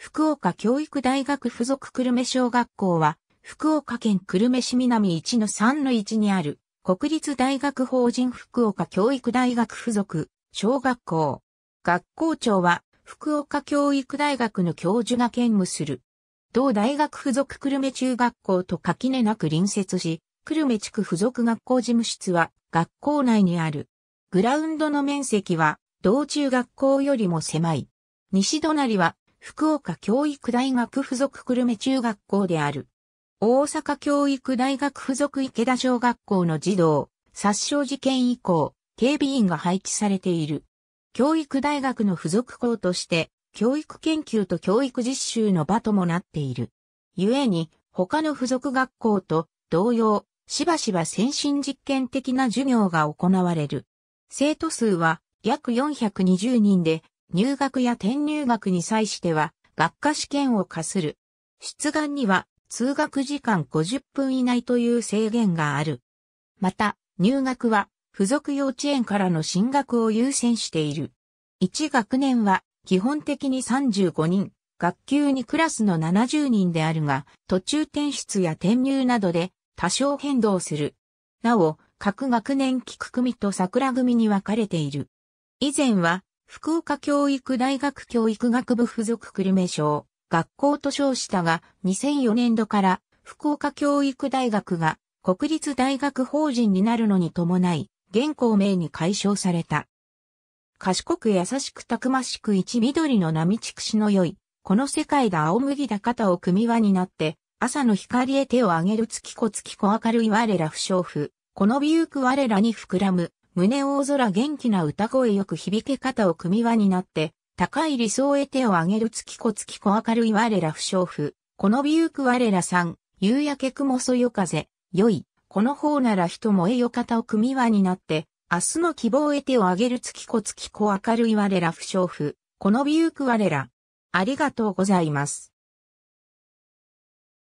福岡教育大学附属久留米小学校は、福岡県久留米市南1の3の1にある、国立大学法人福岡教育大学附属小学校。学校長は、福岡教育大学の教授が兼務する。同大学附属久留米中学校と垣根なく隣接し、久留米地区附属学校事務室は学校内にある。グラウンドの面積は同中学校よりも狭い。西隣は福岡教育大学附属久留米中学校である。大阪教育大学附属池田小学校の児童、殺傷事件以降、警備員が配置されている。教育大学の附属校として、教育研究と教育実習の場ともなっている。故に、他の附属学校と同様、しばしば先進実験的な授業が行われる。生徒数は約420人で、入学や転入学に際しては、学科試験を課する。出願には、通学時間50分以内という制限がある。また、入学は、付属幼稚園からの進学を優先している。1学年は、基本的に35人、学級にクラスの70人であるが、途中転出や転入などで、多少変動する。なお、各学年菊組と桜組に分かれている。以前は、福岡教育大学教育学部附属久留米省学校と称したが、2004年度から福岡教育大学が国立大学法人になるのに伴い、現行名に解消された。賢く優しくたくましく一緑の波畜くしの良い、この世界だ青麦だ肩を組み輪になって、朝の光へ手を上げる月子月子明るい我ら不祥婦、この美ゆく我らに膨らむ、胸大空元気な歌声よく響け方を組み輪になって、高い理想へ手を上げる月子月子明るい我ら不祥婦、このュゆく我らさん、夕焼け雲そよ風、良い、この方なら人もえよ方を組み輪になって、明日の希望へ手を上げる月子月子明るい我ら不祥婦、このュゆく我ら。ありがとうございます。